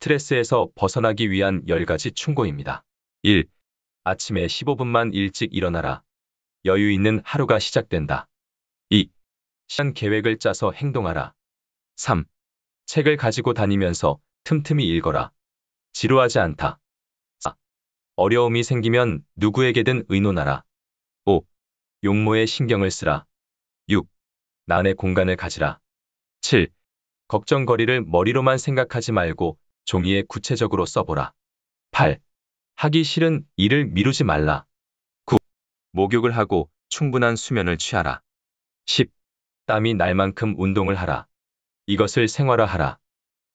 스트레스에서 벗어나기 위한 10가지 충고입니다. 1. 아침에 15분만 일찍 일어나라. 여유 있는 하루가 시작된다. 2. 시간 계획을 짜서 행동하라. 3. 책을 가지고 다니면서 틈틈이 읽어라. 지루하지 않다. 4. 어려움이 생기면 누구에게든 의논하라. 5. 용모에 신경을 쓰라. 6. 난의 공간을 가지라. 7. 걱정거리를 머리로만 생각하지 말고 종이에 구체적으로 써보라. 8. 하기 싫은 일을 미루지 말라. 9. 목욕을 하고 충분한 수면을 취하라. 10. 땀이 날 만큼 운동을 하라. 이것을 생활화하라.